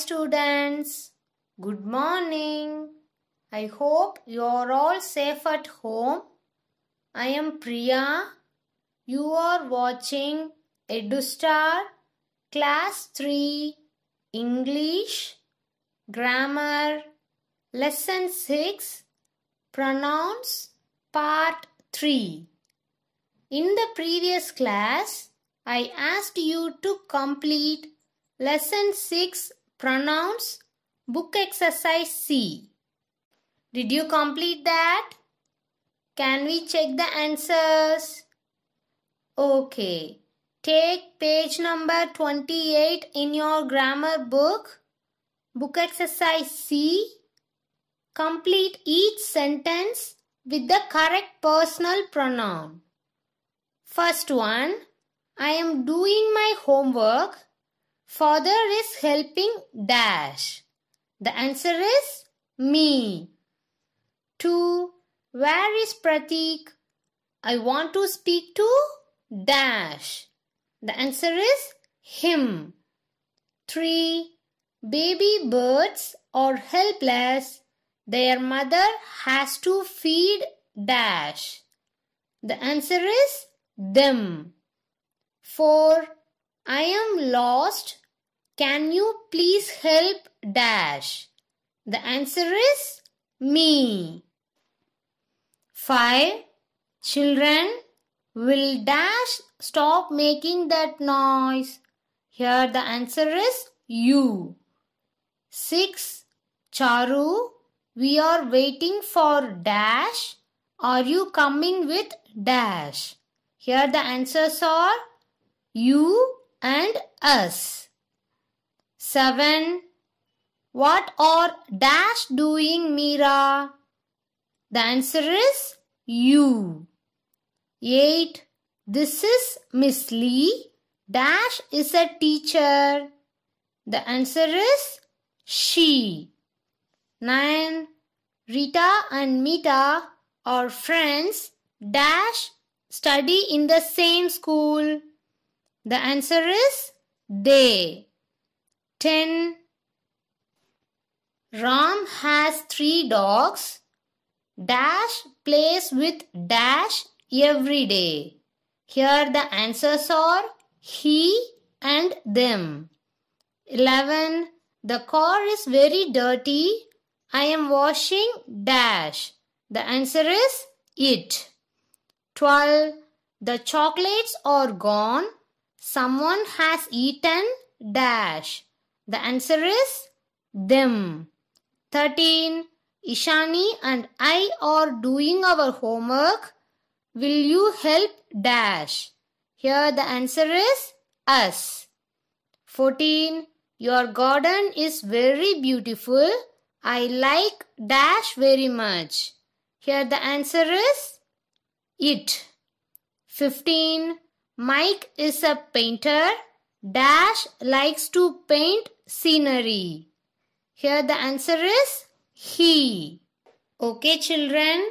students. Good morning. I hope you are all safe at home. I am Priya. You are watching EduStar Class 3 English Grammar Lesson 6 Pronouns Part 3 In the previous class, I asked you to complete Lesson 6 Pronounce book exercise C. Did you complete that? Can we check the answers? Okay. Take page number 28 in your grammar book, book exercise C. Complete each sentence with the correct personal pronoun. First one, I am doing my homework. Father is helping dash. The answer is me. 2. Where is Pratik? I want to speak to dash. The answer is him. 3. Baby birds are helpless. Their mother has to feed dash. The answer is them. 4. I am lost. Can you please help dash? The answer is me. 5. Children, will dash stop making that noise? Here the answer is you. 6. Charu, we are waiting for dash. Are you coming with dash? Here the answers are you and us. 7. What are dash doing, Mira? The answer is you. 8. This is Miss Lee. Dash is a teacher. The answer is she. 9. Rita and Mita are friends. Dash study in the same school. The answer is they. 10. Ram has three dogs. Dash plays with Dash every day. Here the answers are he and them. 11. The car is very dirty. I am washing dash. The answer is it. 12. The chocolates are gone. Someone has eaten dash. The answer is them. 13. Ishani and I are doing our homework. Will you help dash? Here the answer is us. 14. Your garden is very beautiful. I like dash very much. Here the answer is it. 15. Mike is a painter. Dash likes to paint scenery. Here the answer is he. Okay children,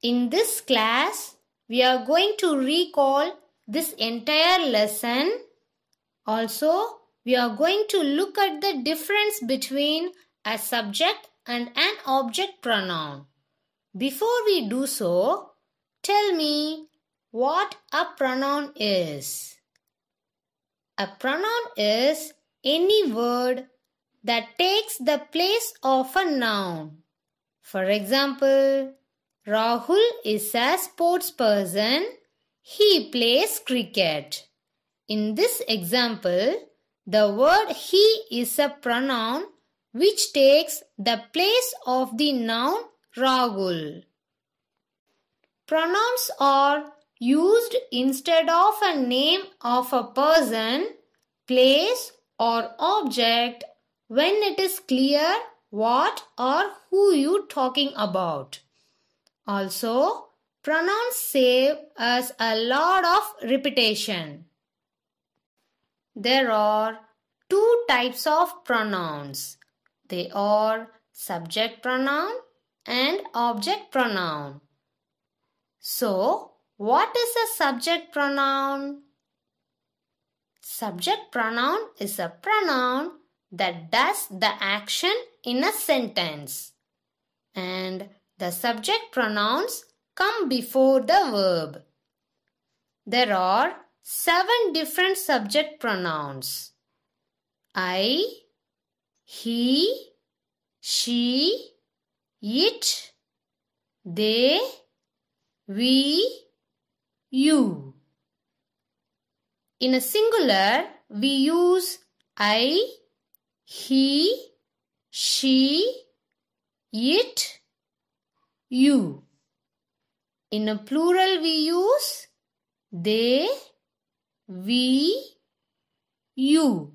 in this class we are going to recall this entire lesson. Also, we are going to look at the difference between a subject and an object pronoun. Before we do so, tell me what a pronoun is. A pronoun is any word that takes the place of a noun. For example, Rahul is a sports person. He plays cricket. In this example, the word he is a pronoun which takes the place of the noun Rahul. Pronouns are used instead of a name of a person, place or object when it is clear what or who you talking about. Also, pronouns save us a lot of repetition. There are two types of pronouns. They are subject pronoun and object pronoun. So, what is a subject pronoun? Subject pronoun is a pronoun that does the action in a sentence. And the subject pronouns come before the verb. There are seven different subject pronouns. I, he, she, it, they, we, you. In a singular, we use I, he, she, it, you. In a plural, we use they, we, you.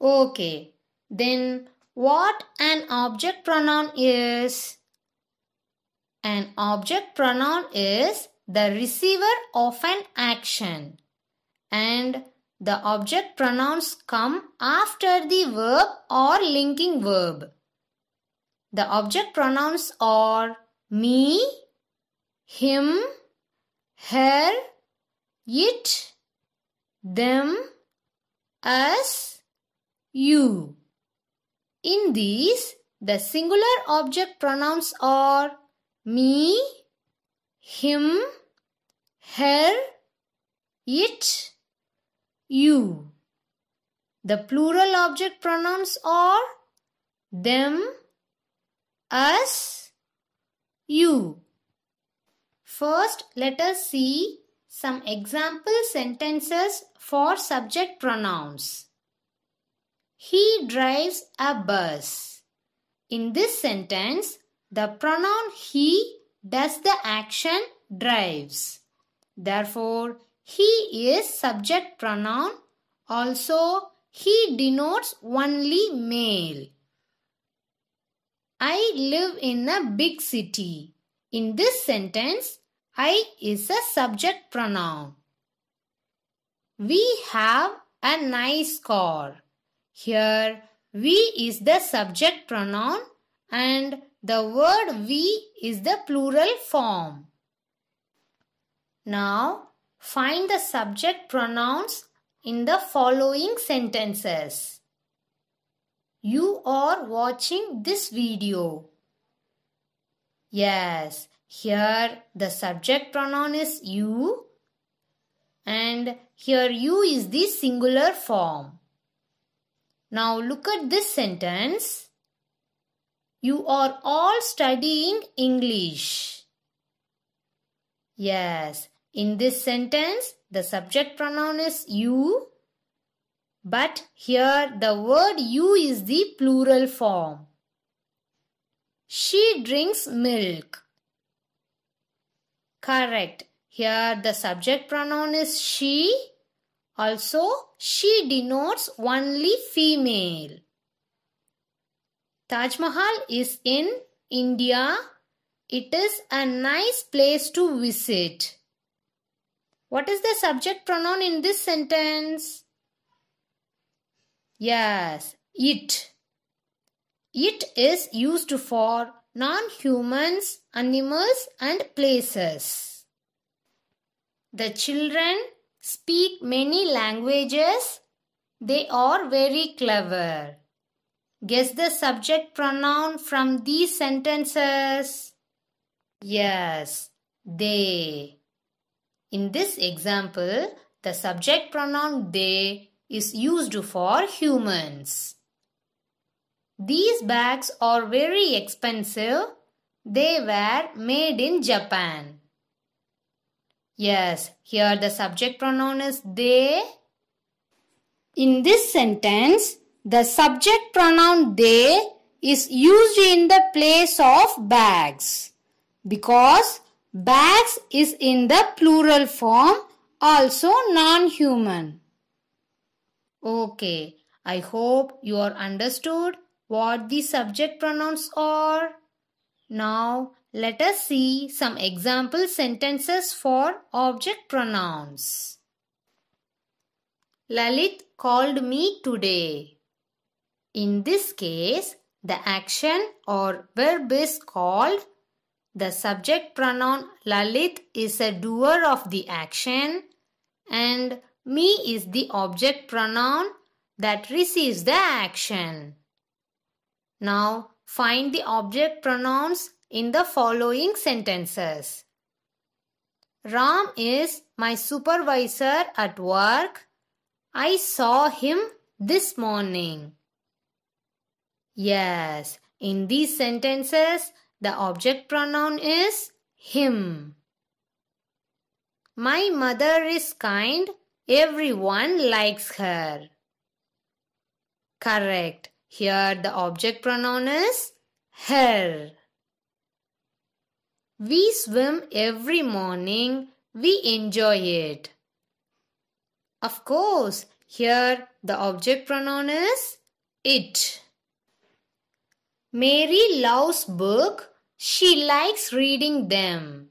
Okay, then what an object pronoun is? An object pronoun is the receiver of an action and the object pronouns come after the verb or linking verb. The object pronouns are me, him, her, it, them, us, you. In these, the singular object pronouns are me, him, her, it, you. The plural object pronouns are them, us, you. First, let us see some example sentences for subject pronouns. He drives a bus. In this sentence, the pronoun he does the action drives. Therefore, he is subject pronoun. Also, he denotes only male. I live in a big city. In this sentence, I is a subject pronoun. We have a nice car. Here, we is the subject pronoun and the word we is the plural form. Now, find the subject pronouns in the following sentences. You are watching this video. Yes, here the subject pronoun is you and here you is the singular form. Now look at this sentence. You are all studying English. Yes, in this sentence, the subject pronoun is you. But here the word you is the plural form. She drinks milk. Correct. Here the subject pronoun is she. Also, she denotes only female. Taj Mahal is in India. It is a nice place to visit. What is the subject pronoun in this sentence? Yes, it. It is used for non-humans, animals and places. The children speak many languages. They are very clever. Guess the subject pronoun from these sentences. Yes, they. In this example, the subject pronoun they is used for humans. These bags are very expensive. They were made in Japan. Yes, here the subject pronoun is they. In this sentence, the subject pronoun they is used in the place of bags because bags is in the plural form also non-human. Okay, I hope you are understood what the subject pronouns are. Now, let us see some example sentences for object pronouns. Lalit called me today. In this case, the action or verb is called the subject pronoun Lalit is a doer of the action and me is the object pronoun that receives the action. Now find the object pronouns in the following sentences. Ram is my supervisor at work. I saw him this morning. Yes, in these sentences, the object pronoun is him. My mother is kind. Everyone likes her. Correct. Here the object pronoun is her. We swim every morning. We enjoy it. Of course, here the object pronoun is it. Mary loves books. She likes reading them.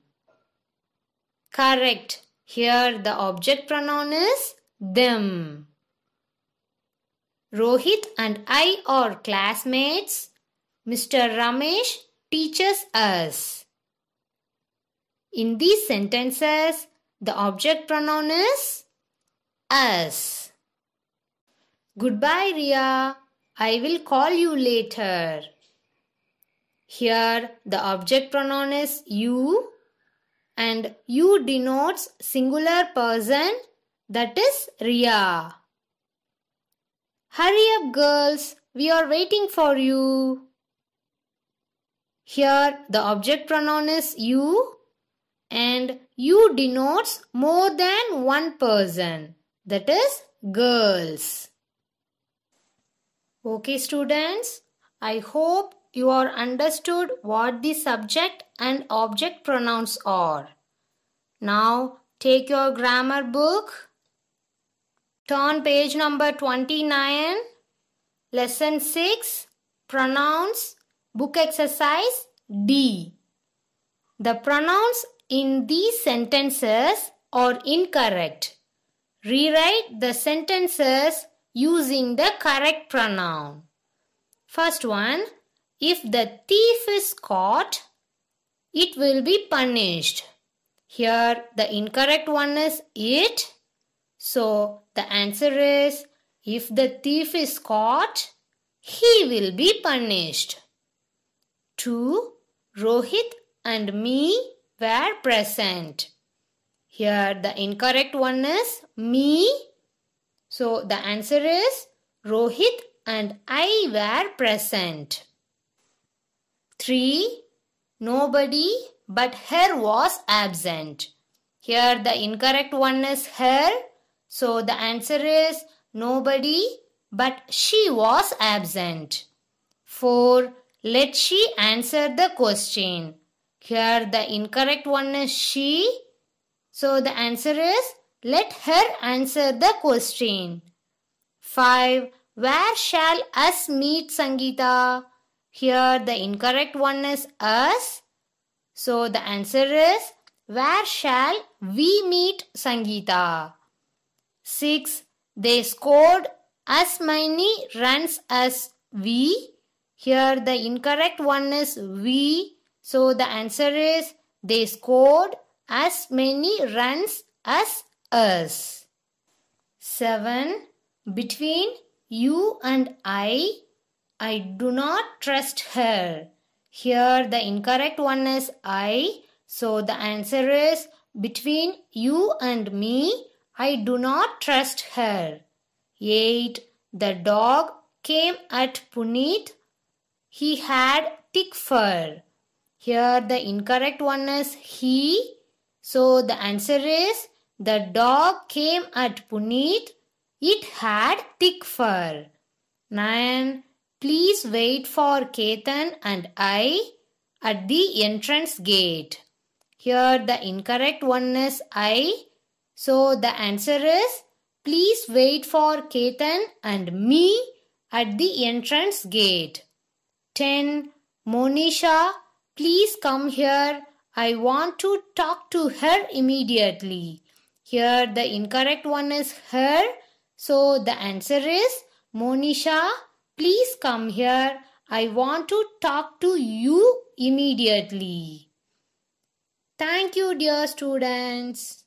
Correct. Here the object pronoun is them. Rohit and I are classmates. Mr. Ramesh teaches us. In these sentences, the object pronoun is us. Goodbye, Ria. I will call you later. Here the object pronoun is you and you denotes singular person that is Ria. Hurry up girls, we are waiting for you. Here the object pronoun is you and you denotes more than one person that is girls. Okay students, I hope you are understood what the subject and object pronouns are. Now take your grammar book. Turn page number 29. Lesson 6. Pronouns. Book exercise D. The pronouns in these sentences are incorrect. Rewrite the sentences using the correct pronoun. First one, if the thief is caught, it will be punished. Here the incorrect one is it. So the answer is if the thief is caught, he will be punished. 2. Rohit and me were present. Here the incorrect one is me. So the answer is Rohit and I were present. 3. Nobody but her was absent. Here the incorrect one is her. So the answer is nobody but she was absent. 4. Let she answer the question. Here the incorrect one is she. So the answer is let her answer the question. 5. Where shall us meet Sangita? Here the incorrect one is us. So the answer is where shall we meet Sangeeta? 6. They scored as many runs as we. Here the incorrect one is we. So the answer is they scored as many runs as us. 7. Between you and I, I do not trust her. Here the incorrect one is I. So the answer is between you and me, I do not trust her. 8. The dog came at Puneet. He had thick fur. Here the incorrect one is he. So the answer is the dog came at Puneet. It had thick fur. 9. Please wait for Ketan and I at the entrance gate. Here the incorrect one is I. So the answer is please wait for Ketan and me at the entrance gate. 10. Monisha, please come here. I want to talk to her immediately. Here the incorrect one is her. So the answer is Monisha Please come here. I want to talk to you immediately. Thank you, dear students.